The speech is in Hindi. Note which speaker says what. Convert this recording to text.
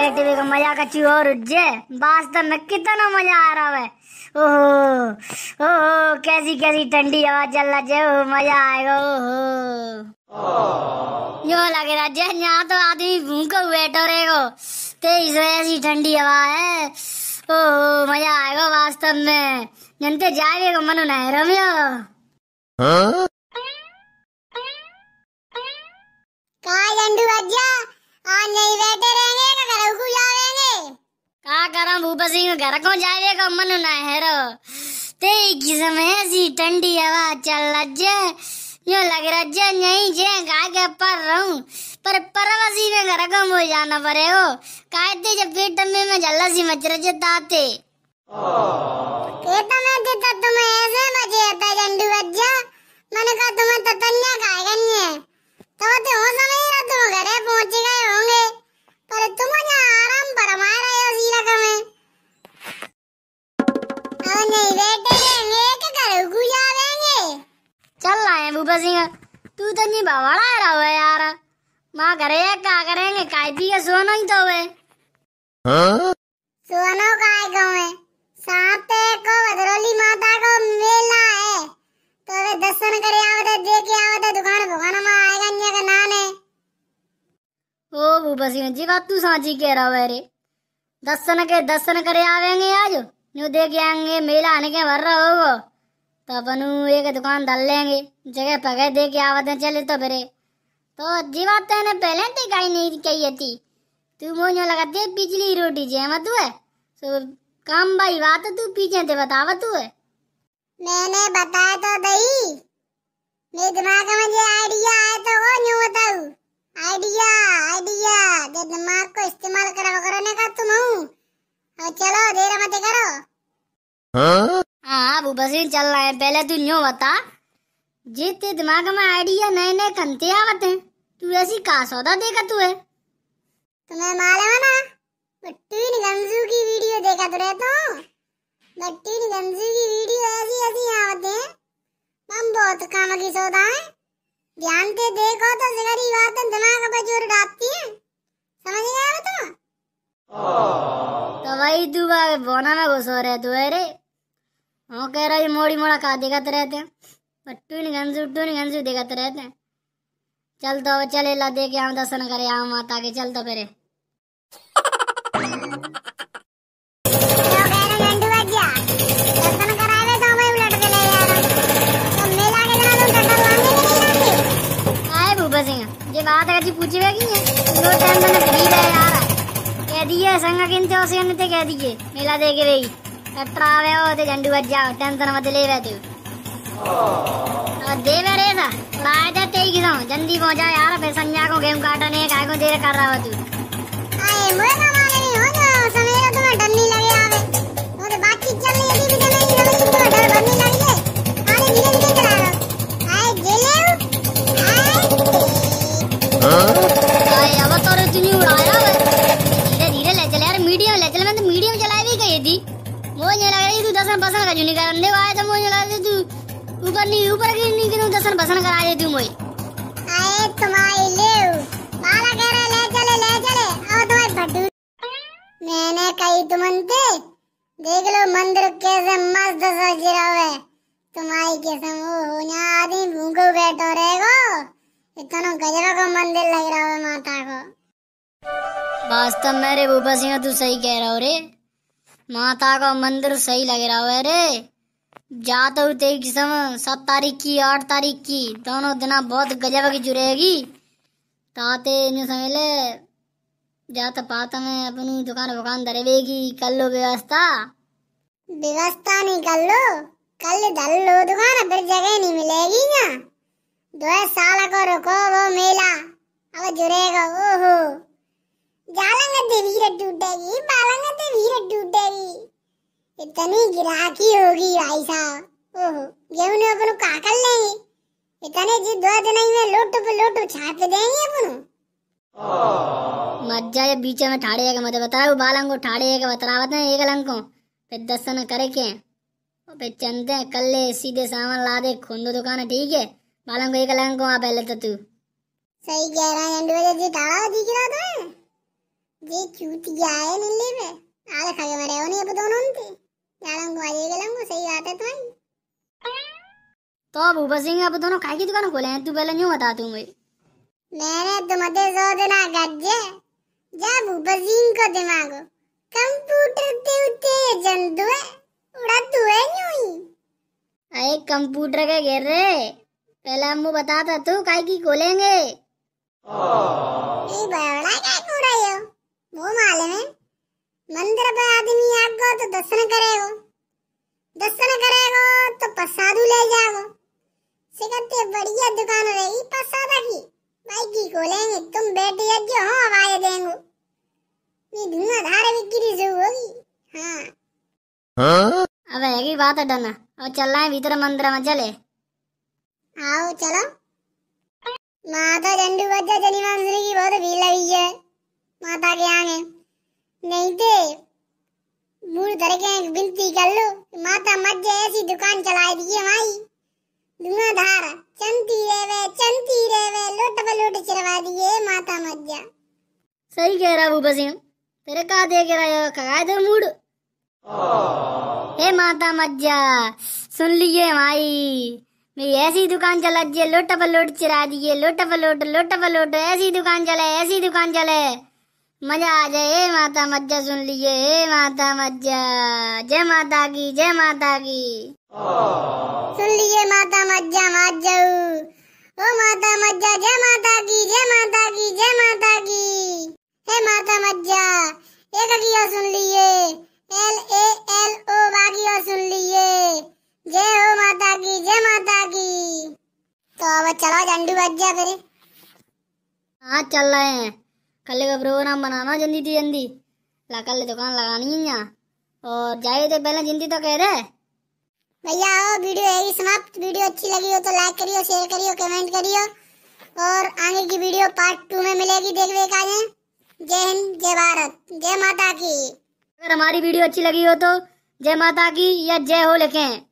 Speaker 1: ಟಿವಿ तो मजा ಮಜಾ और उज्जे बास में तो कितना मजा आ रहा है ओहो ओहो कैसी कैसी ठंडी हवा चल रहा जे ओहो मजा आएगा ओहो यो लग रहा जे यहाँ तो आदमी भूखा बैठो रहेगो तेज तो ऐसी ठंडी हवा है ओहो मजा आएगा वास्तव में जनते जाएगा मनो नहीं रमियो
Speaker 2: हाँ? ಕರ ಭೂಪಸಿಂಗ್ ಗರಕೋ ಜಾವೇಗ ಅಮ್ಮನು ನಾ ಹೆರೋ
Speaker 1: ते की समय ऐसी ठंडी हवा चल रजे यो लग रजे यही जे गा के पर रहूं पर परवसी में घर कम हो जाना पड़े हो कायते जब पेट में में जलसी मच रजे ताते
Speaker 2: पेट में देता तुम्हें ऐसे मजे आता जंडू बज्जा मैंने कहा तुम्हें तो
Speaker 1: महबूबा सिंह तू तो नहीं बावड़ा रहा हुआ यार माँ करे का करेंगे कायती
Speaker 2: के सोनो ही तो हुए हाँ? सोनो काय गवे साथ को बदरोली माता को मेला है तो वे दर्शन करे आवते तो देखे आवते तो दुकान भगवान मां आएगा न्या का नाम है
Speaker 1: ओ भूपा सिंह जी बात तू साची कह रहा है रे दर्शन के दर्शन करे आवेंगे आज न्यू देख आएंगे मेला आने के भर रहा होगा तो अपन एक दुकान डाल लेंगे जगह पगह दे के आवते चले तो फिर तो जीवाते तो ने पहले ते तो गाय नहीं कही थी तू मोजो लगाती है पिछली रोटी जे मत तू है तो काम भाई बात तू पीछे थे बतावा तू है
Speaker 2: मैंने बताया तो दही मेरे दिमाग में जो आइडिया आया तो वो न्यू बताऊ आइडिया आइडिया जब दिमाग को इस्तेमाल करा करो ने का तुम हूं और चलो देर मत करो
Speaker 1: बस ही चल रहा है पहले तू न्यू बता जीते दिमाग में आइडिया नए नए कंते आवत हैं तू ऐसी का सौदा देखा तू है
Speaker 2: तुम्हें मालूम है ना बट्टू गंजू की वीडियो देखा तो रहता तो। हूँ बट्टू गंजू की वीडियो ऐसी ऐसी आवत है हम बहुत काम की सौदा है ध्यान से देखो तो जगरी बातें दिमाग पर जोर डालती है समझ गया ना तो
Speaker 1: भाई तू बोना में घुसो रहे तू अरे वो रहा मोड़ी मोड़ा का दिखाते रहते हैं पट्टू ने गंजू टू ने गंजू दिखाते रहते हैं चल तो चले ला दे के दर्शन करे आम माता के चल तो फिर ये बात है पूछी है कि नो टाइम मैंने गरीब है यार कह दिए संग किन से तो कह दिए मेला दे के रही ಎತ್ತರ ಅವ್ಯಾವ ಹೋದೆ ಜಂಡು ಬಜ್ಜಿ ಅವಟ್ಟೆ ಅಂತ ನಮ್ಮ लेवे दे मेरे जल्दी पहुंचा यार फिर संजय को गेम काटने काय को देर कर रहा हो तू
Speaker 2: आए डल्ली
Speaker 1: पसंद करा देती हूँ
Speaker 2: मैं आए तुम्हारी ले बाला कह रहे ले चले ले चले आओ तुम्हारी भटू मैंने कही तुमन थे देख लो मंदिर कैसे मस्त सज रहा है तुम्हारी कैसे वो होना आदमी भूखो बैठो रहेगा इतना गजरा का मंदिर लग रहा है माता को
Speaker 1: वास्तव में रे भूपा सिंह तू सही कह रहा हो रे माता का मंदिर सही लग रहा है रे ज्यादा उतरेगी किस्म सात तारीख की आठ तारीख की दोनों दिन बहुत गजब की जुड़ेगी ताते इन समय ले जाता पाता मैं अपनी दुकान वकान दरे धरेगी कर लो व्यवस्था
Speaker 2: व्यवस्था नहीं कर लो कल धर लो दुकान फिर जगह नहीं मिलेगी ना दो साल को रुको वो मेला अब जुड़ेगा ओहो जालंगा देवी टूटेगी बालंगा देवी टूटेगी इतनी गिराकी होगी भाई साहब ओहो गेहूं ने अपन का कर लेंगे इतने जी दो दिन में लोट पे लोट छाप देंगे अपन
Speaker 1: मत जाए बीच में ठाड़े के मत बताओ बालंग को ठाड़े के बतरावत है एक लंग को फिर दर्शन करे के अबे चंदे कल ले सीधे सामान ला दे खुंदो दुकान ठीक है
Speaker 2: बालम को एक लंग को पहले तो तू सही कह रहा है एंड वजह जी ताला तो दिख रहा था जी चूतिया है नीले पे आले खा के मरे हो अब दोनों ने लड़ंगो आ जाएगा तो अब सिंह अब दोनों खाई की दुकान
Speaker 1: खोले हैं तू पहले यूं बता तू मैंने तुम्हारे सो गज्जे
Speaker 2: जब ऊपर सिंह को दिमाग कंप्यूटर ते उते जंदु है उड़ा तू है यूं अरे कंप्यूटर के घेर रे पहले हम
Speaker 1: बताता तू काई की खोलेंगे
Speaker 2: ये बड़ा क्या खोल रही वो मालूम है मंदिर पे आदमी आगो तो दर्शन करेगो दर्शन करेगो तो प्रसादू ले जागो सिकते बढ़िया दुकान रहेगी प्रसादा की भाई की खोलेंगे तुम बैठ जाओ हम हाँ, आवाज देंगे ये धुआंधार बिक्री शुरू होगी हाँ हाँ
Speaker 1: अब एक बात है डना अब चल रहा है भीतर मंदिर में चले आओ चलो
Speaker 2: माता झंडू बजा जनी मांसरी की बहुत भीड़ लगी है माता के आगे नहीं दे विनती कर लो माता मज्जे ऐसी दुकान चला दी हमारी धुआंधार चंती रेवे चंती रेवे लोट बलोट चिरवा दिए माता मज्जा सही
Speaker 1: कह रहा भूपा सिंह तेरे का दे के रहा खगा दे मूड हे माता मज्जा सुन लिए हमारी मेरी ऐसी दुकान चला दिए लोट बलोट चिरा दिए लोट बलोट लोट बलोट ऐसी दुकान चले ऐसी दुकान चले मजा आ जाए हे माता मज्जा सुन लिए हे माता मज्जा जय माता की
Speaker 2: जय माता की सुन लिए माता मज्जा मत ओ माता मज्जा जय माता की जय माता की जय माता की हे माता मज्जा एक अगिया सुन लिए एल ए एल ओ बागिया सुन लिए जय हो माता की जय माता की तो अब चलो
Speaker 1: झंडू बज जा फिर हाँ चल रहे हैं कल का प्रोग्राम बनाना जल्दी थी जल्दी ला कल दुकान तो लगानी है यहाँ और जाए तो पहले जिंदी तो कह रहे
Speaker 2: भैया आओ वीडियो यही समाप्त वीडियो अच्छी लगी हो तो लाइक करियो शेयर करियो कमेंट करियो और आगे की वीडियो पार्ट टू में मिलेगी देख देखने का जय हिंद जय भारत जय माता की अगर हमारी वीडियो अच्छी लगी
Speaker 1: हो तो जय माता की या जय हो लिखें